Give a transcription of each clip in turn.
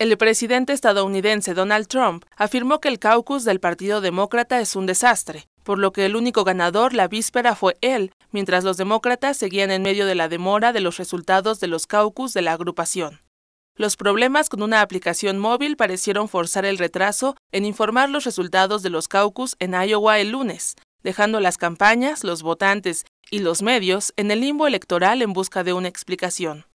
El presidente estadounidense Donald Trump afirmó que el caucus del Partido Demócrata es un desastre, por lo que el único ganador la víspera fue él, mientras los demócratas seguían en medio de la demora de los resultados de los caucus de la agrupación. Los problemas con una aplicación móvil parecieron forzar el retraso en informar los resultados de los caucus en Iowa el lunes, dejando las campañas, los votantes y los medios en el limbo electoral en busca de una explicación.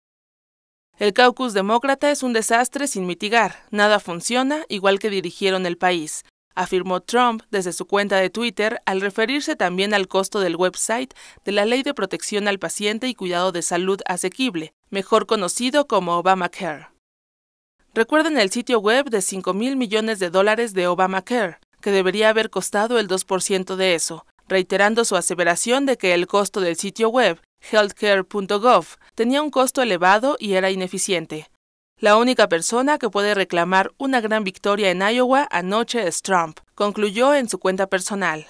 El caucus demócrata es un desastre sin mitigar, nada funciona igual que dirigieron el país, afirmó Trump desde su cuenta de Twitter al referirse también al costo del website de la Ley de Protección al Paciente y Cuidado de Salud Asequible, mejor conocido como Obamacare. Recuerden el sitio web de 5 mil millones de dólares de Obamacare, que debería haber costado el 2% de eso, reiterando su aseveración de que el costo del sitio web healthcare.gov tenía un costo elevado y era ineficiente. La única persona que puede reclamar una gran victoria en Iowa anoche es Trump, concluyó en su cuenta personal.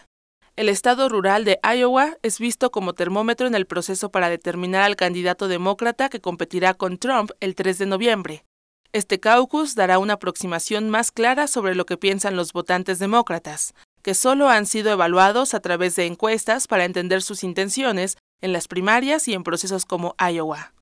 El estado rural de Iowa es visto como termómetro en el proceso para determinar al candidato demócrata que competirá con Trump el 3 de noviembre. Este caucus dará una aproximación más clara sobre lo que piensan los votantes demócratas, que solo han sido evaluados a través de encuestas para entender sus intenciones en las primarias y en procesos como Iowa.